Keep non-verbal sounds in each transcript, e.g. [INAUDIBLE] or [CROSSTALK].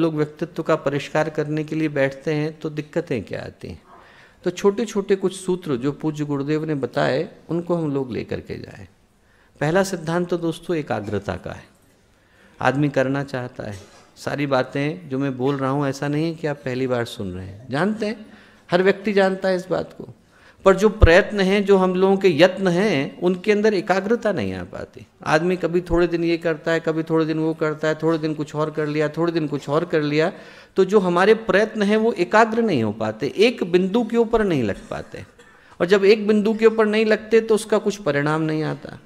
लोग व्यक्तित्व का परिष्कार करने के लिए बैठते हैं तो दिक्कतें क्या आती हैं तो छोटे छोटे कुछ सूत्र जो पूज्य गुरुदेव ने बताए उनको हम लोग लेकर के जाए पहला सिद्धांत तो दोस्तों एकाग्रता का है आदमी करना चाहता है सारी बातें जो मैं बोल रहा हूँ ऐसा नहीं है कि आप पहली बार सुन रहे हैं जानते हैं हर व्यक्ति जानता है इस बात को पर जो प्रयत्न हैं जो हम लोगों के यत्न हैं उनके अंदर एकाग्रता नहीं आ पाती आदमी कभी थोड़े दिन ये करता है कभी थोड़े दिन वो करता है थोड़े दिन कुछ और कर लिया थोड़े दिन कुछ और कर लिया तो जो हमारे प्रयत्न हैं वो एकाग्र नहीं हो पाते एक बिंदु के ऊपर नहीं लग पाते और जब एक बिंदु के ऊपर नहीं लगते तो उसका कुछ परिणाम नहीं आता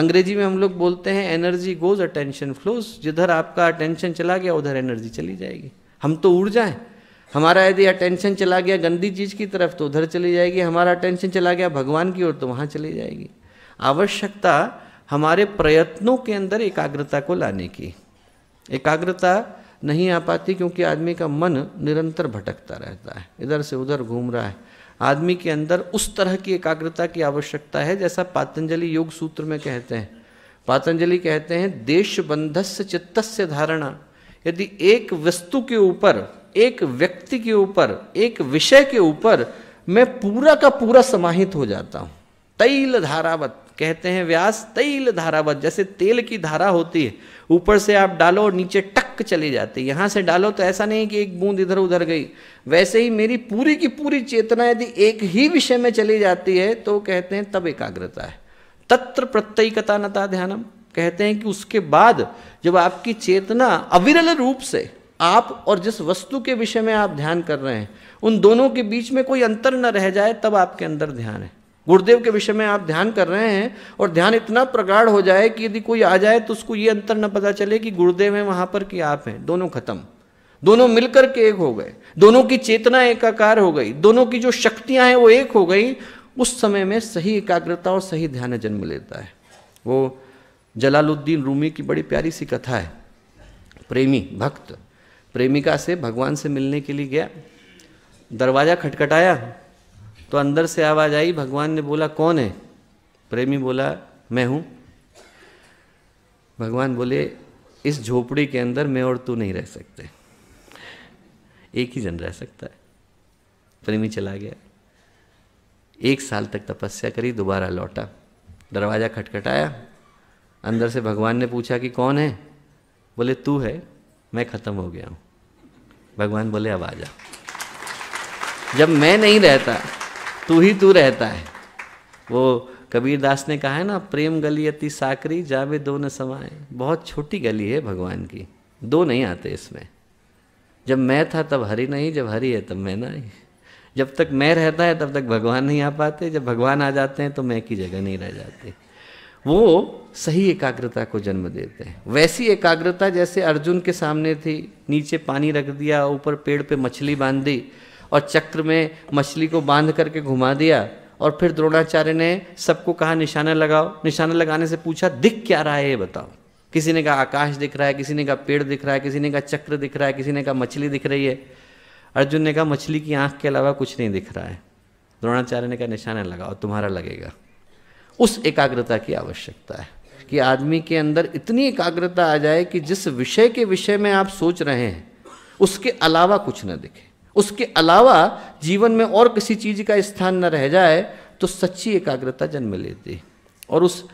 अंग्रेजी में हम लोग बोलते हैं एनर्जी गोज अटेंशन फ्लोज जिधर आपका अटेंशन चला गया उधर एनर्जी चली जाएगी हम तो ऊर्जा हैं हमारा यदि अटेंशन चला गया गंदी चीज़ की तरफ तो उधर चली जाएगी हमारा अटेंशन चला गया भगवान की ओर तो वहाँ चली जाएगी आवश्यकता हमारे प्रयत्नों के अंदर एकाग्रता को लाने की एकाग्रता नहीं आ पाती क्योंकि आदमी का मन निरंतर भटकता रहता है इधर से उधर घूम रहा है आदमी के अंदर उस तरह की एकाग्रता की आवश्यकता है जैसा पातंजलि योग सूत्र में कहते हैं पातंजलि कहते हैं देश बंधस्य चित्तस्य धारणा यदि एक वस्तु के ऊपर एक व्यक्ति के ऊपर एक विषय के ऊपर मैं पूरा का पूरा समाहित हो जाता हूँ तैल धारावत कहते हैं व्यास तैल धारावत जैसे तेल की धारा होती है ऊपर से आप डालो और नीचे टक चली जाती है यहाँ से डालो तो ऐसा नहीं कि एक बूंद इधर उधर गई वैसे ही मेरी पूरी की पूरी चेतना यदि एक ही विषय में चली जाती है तो कहते हैं तब एकाग्रता है तत्र प्रत्ययिकता नता ध्यानम कहते हैं कि उसके बाद जब आपकी चेतना अविरल रूप से आप और जिस वस्तु के विषय में आप ध्यान कर रहे हैं उन दोनों के बीच में कोई अंतर न रह जाए तब आपके अंदर ध्यान है गुरुदेव के विषय में आप ध्यान कर रहे हैं और ध्यान इतना प्रगाढ़ हो जाए कि यदि कोई आ जाए तो उसको ये अंतर न पता चले कि गुरुदेव है वहां पर कि आप हैं दोनों खत्म दोनों मिलकर के एक हो गए दोनों की चेतना एकाकार हो गई दोनों की जो शक्तियां हैं वो एक हो गई उस समय में सही एकाग्रता और सही ध्यान जन्म लेता है वो जलालुद्दीन रूमी की बड़ी प्यारी सी कथा है प्रेमी भक्त प्रेमिका से भगवान से मिलने के लिए गया दरवाज़ा खटखटाया तो अंदर से आवाज़ आई भगवान ने बोला कौन है प्रेमी बोला मैं हूँ भगवान बोले इस झोपड़ी के अंदर मैं और तू नहीं रह सकते एक ही जन रह सकता है प्रेमी चला गया एक साल तक तपस्या करी दोबारा लौटा दरवाज़ा खटखटाया अंदर से भगवान ने पूछा कि कौन है बोले तू है मैं ख़त्म हो गया हूँ भगवान बोले अब आ जा जब मैं नहीं रहता तू ही तू रहता है वो कबीर दास ने कहा है ना प्रेम गली अति साकरी जावे दो न समाए बहुत छोटी गली है भगवान की दो नहीं आते इसमें जब मैं था तब हरि नहीं जब हरि है तब मैं नहीं जब तक मैं रहता है तब तक भगवान नहीं आ पाते जब भगवान आ जाते हैं तो मैं की जगह नहीं रह जाती वो सही एकाग्रता को जन्म देते हैं वैसी एकाग्रता जैसे अर्जुन के सामने थी नीचे पानी रख दिया ऊपर पेड़ पे मछली बांध दी और चक्र में मछली को बांध करके घुमा दिया और फिर द्रोणाचार्य ने सबको कहा निशाना लगाओ निशाना लगाने से पूछा दिख क्या रहा है ये बताओ किसी ने कहा आकाश दिख रहा है किसी ने कहा पेड़ दिख रहा है किसी ने कहा चक्र दिख रहा है किसी ने कहा मछली दिख रही है अर्जुन ने कहा मछली की आंख के अलावा कुछ नहीं दिख रहा है द्रोणाचार्य ने कहा निशाना लगाओ तुम्हारा लगेगा उस एकाग्रता की आवश्यकता है कि आदमी के अंदर इतनी एकाग्रता आ जाए कि जिस विषय के विषय में आप सोच रहे हैं उसके अलावा कुछ न दिखे उसके अलावा जीवन में और किसी चीज़ का स्थान न रह जाए तो सच्ची एकाग्रता जन्म लेती है और उस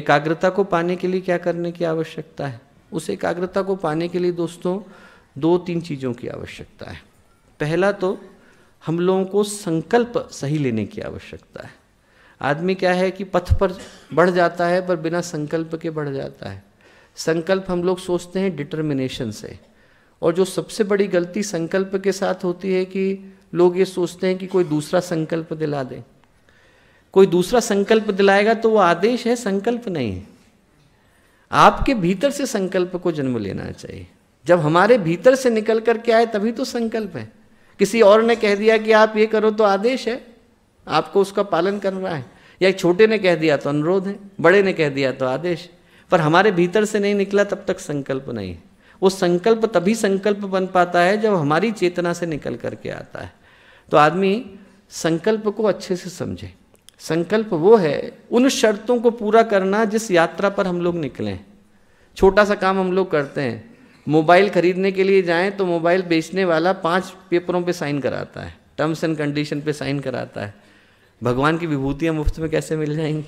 एकाग्रता को पाने के लिए क्या करने की आवश्यकता है उस एकाग्रता को पाने के लिए दोस्तों दो तीन चीज़ों की आवश्यकता है पहला तो हम लोगों को संकल्प सही लेने की आवश्यकता है आदमी क्या है कि पथ पर बढ़ जाता है पर बिना संकल्प के बढ़ जाता है संकल्प हम लोग सोचते हैं डिटर्मिनेशन से और जो सबसे बड़ी गलती संकल्प के साथ होती है कि लोग ये सोचते हैं कि कोई दूसरा संकल्प दिला दे कोई दूसरा संकल्प दिलाएगा तो वो आदेश है संकल्प नहीं है आपके भीतर से संकल्प को जन्म लेना चाहिए जब हमारे भीतर से निकल कर के आए तभी तो संकल्प है किसी और ने कह दिया कि आप ये करो तो आदेश है आपको उसका पालन करना है या छोटे ने कह दिया तो अनुरोध है बड़े ने कह दिया तो आदेश पर हमारे भीतर से नहीं निकला तब तक संकल्प नहीं है वो संकल्प तभी संकल्प बन पाता है जब हमारी चेतना से निकल करके आता है तो आदमी संकल्प को अच्छे से समझे संकल्प वो है उन शर्तों को पूरा करना जिस यात्रा पर हम लोग निकलें छोटा सा काम हम लोग करते हैं मोबाइल खरीदने के लिए जाएं तो मोबाइल बेचने वाला पांच पेपरों पे साइन कराता है टर्म्स एंड कंडीशन पे साइन कराता है भगवान की विभूतियाँ मुफ्त में कैसे मिल जाएंगी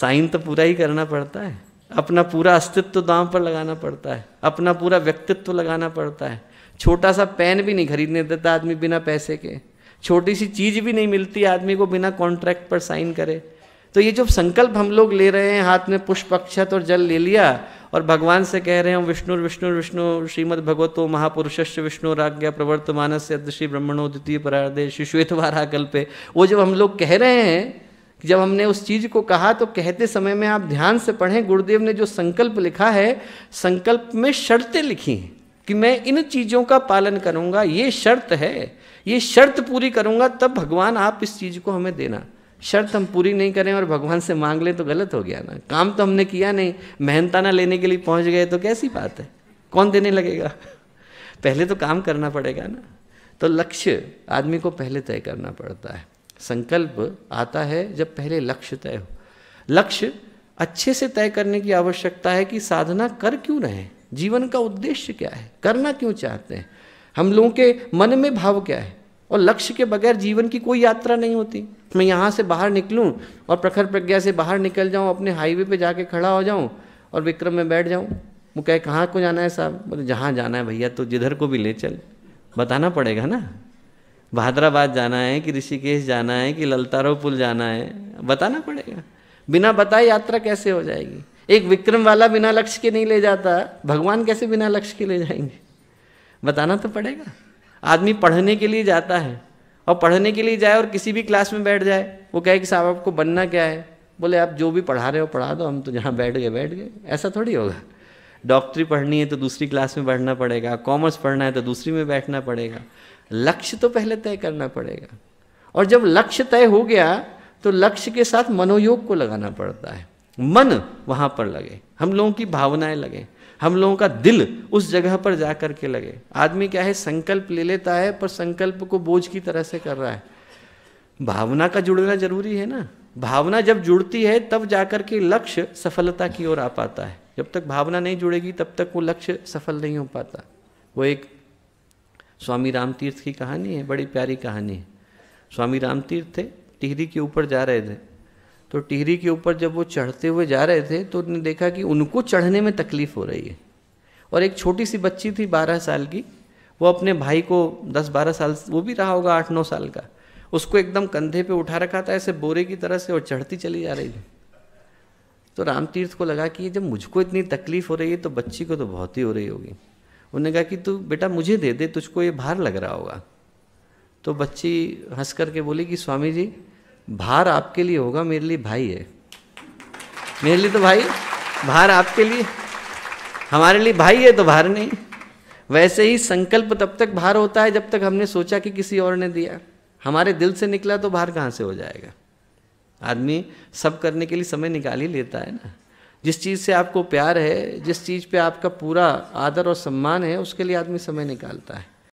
साइन तो पूरा ही करना पड़ता है अपना पूरा अस्तित्व दाम पर लगाना पड़ता है अपना पूरा व्यक्तित्व लगाना पड़ता है छोटा सा पेन भी नहीं खरीदने देता आदमी बिना पैसे के छोटी सी चीज़ भी नहीं मिलती आदमी को बिना कॉन्ट्रैक्ट पर साइन करे तो ये जो संकल्प हम लोग ले रहे हैं हाथ में पुष्प अक्षत और जल ले लिया और भगवान से कह रहे हैं विष्णु विष्णु विष्णु श्रीमद भगवतो महापुरुषस्य विष्णु राज्ञा प्रवर्तमान से अद्दशी ब्रह्मणो द्वितीय परार्धे शिश्वेतवारा कल्पे वो जब हम लोग कह रहे हैं जब हमने उस चीज को कहा तो कहते समय में आप ध्यान से पढ़ें गुरुदेव ने जो संकल्प लिखा है संकल्प में शर्तें लिखी हैं कि मैं इन चीज़ों का पालन करूंगा ये शर्त है ये शर्त पूरी करूंगा तब भगवान आप इस चीज़ को हमें देना शर्त हम पूरी नहीं करें और भगवान से मांग लें तो गलत हो गया ना काम तो हमने किया नहीं मेहनताना लेने के लिए पहुंच गए तो कैसी बात है कौन देने लगेगा [LAUGHS] पहले तो काम करना पड़ेगा ना तो लक्ष्य आदमी को पहले तय करना पड़ता है संकल्प आता है जब पहले लक्ष्य तय हो लक्ष्य अच्छे से तय करने की आवश्यकता है कि साधना कर क्यों रहे जीवन का उद्देश्य क्या है करना क्यों चाहते हैं हम लोगों के मन में भाव क्या है और लक्ष्य के बगैर जीवन की कोई यात्रा नहीं होती मैं यहाँ से बाहर निकलूँ और प्रखर प्रज्ञा से बाहर निकल जाऊँ अपने हाईवे पे जाके खड़ा हो जाऊँ और विक्रम में बैठ जाऊँ वो कहे कहाँ को जाना है साहब बोले जहाँ जाना है भैया तो जिधर को भी ले चल बताना पड़ेगा ना भाद्राबाद जाना है कि ऋषिकेश जाना है कि ललतारो पुल जाना है बताना पड़ेगा बिना बताए यात्रा कैसे हो जाएगी एक विक्रम वाला बिना लक्ष्य के नहीं ले जाता भगवान कैसे बिना लक्ष्य के ले जाएंगे बताना तो पड़ेगा आदमी पढ़ने के लिए जाता है और पढ़ने के लिए जाए और किसी भी क्लास में बैठ जाए वो कहे कि साहब आपको बनना क्या है बोले आप जो भी पढ़ा रहे हो पढ़ा दो हम तो जहाँ बैठ गए बैठ गए ऐसा थोड़ी होगा डॉक्टरी पढ़नी है तो दूसरी क्लास में बैठना पड़ेगा कॉमर्स पढ़ना है तो दूसरी में बैठना पड़ेगा लक्ष्य तो पहले तय करना पड़ेगा और जब लक्ष्य तय हो गया तो लक्ष्य के साथ मनोयोग को लगाना पड़ता है मन वहाँ पर लगे हम लोगों की भावनाएं लगे हम लोगों का दिल उस जगह पर जा कर के लगे आदमी क्या है संकल्प ले लेता है पर संकल्प को बोझ की तरह से कर रहा है भावना का जुड़ना जरूरी है ना भावना जब जुड़ती है तब जाकर के लक्ष्य सफलता की ओर आ पाता है जब तक भावना नहीं जुड़ेगी तब तक वो लक्ष्य सफल नहीं हो पाता वो एक स्वामी रामतीर्थ की कहानी है बड़ी प्यारी कहानी है स्वामी रामतीर्थ थे टिहरी के ऊपर जा रहे थे तो टिहरी के ऊपर जब वो चढ़ते हुए जा रहे थे तो उन्होंने देखा कि उनको चढ़ने में तकलीफ हो रही है और एक छोटी सी बच्ची थी बारह साल की वो अपने भाई को दस बारह साल वो भी रहा होगा आठ नौ साल का उसको एकदम कंधे पे उठा रखा था ऐसे बोरे की तरह से और चढ़ती चली जा रही थी तो राम तीर्थ को लगा कि जब मुझको इतनी तकलीफ हो रही है तो बच्ची को तो बहुत ही हो रही होगी उन्होंने कहा कि तू बेटा मुझे दे दे तुझको ये भार लग रहा होगा तो बच्ची हंस करके बोली कि स्वामी जी भार आपके लिए होगा मेरे लिए भाई है मेरे लिए तो भाई भार आपके लिए हमारे लिए भाई है तो भार नहीं वैसे ही संकल्प तब तक भार होता है जब तक हमने सोचा कि किसी और ने दिया हमारे दिल से निकला तो भार कहाँ से हो जाएगा आदमी सब करने के लिए समय निकाल ही लेता है ना जिस चीज़ से आपको प्यार है जिस चीज़ पे आपका पूरा आदर और सम्मान है उसके लिए आदमी समय निकालता है